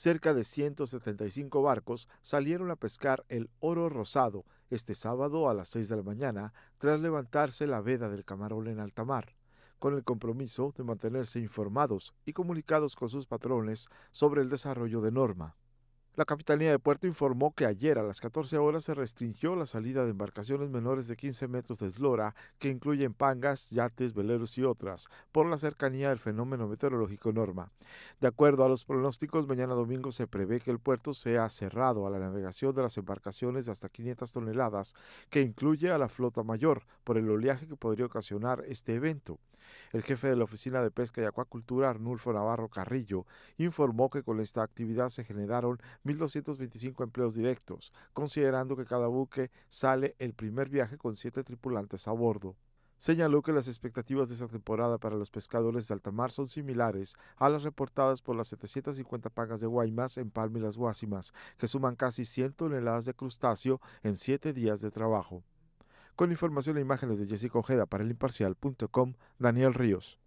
Cerca de 175 barcos salieron a pescar el oro rosado este sábado a las 6 de la mañana tras levantarse la veda del camarón en alta mar, con el compromiso de mantenerse informados y comunicados con sus patrones sobre el desarrollo de Norma. La Capitanía de Puerto informó que ayer a las 14 horas se restringió la salida de embarcaciones menores de 15 metros de eslora, que incluyen pangas, yates, veleros y otras, por la cercanía del fenómeno meteorológico Norma. De acuerdo a los pronósticos, mañana domingo se prevé que el puerto sea cerrado a la navegación de las embarcaciones de hasta 500 toneladas, que incluye a la flota mayor, por el oleaje que podría ocasionar este evento. El jefe de la Oficina de Pesca y Acuacultura, Arnulfo Navarro Carrillo, informó que con esta actividad se generaron 1.225 empleos directos, considerando que cada buque sale el primer viaje con siete tripulantes a bordo. Señaló que las expectativas de esta temporada para los pescadores de alta mar son similares a las reportadas por las 750 pagas de Guaymas en Palma y las Guasimas, que suman casi 100 toneladas de crustáceo en siete días de trabajo. Con información e imágenes de Jessica Ojeda para el imparcial.com, Daniel Ríos.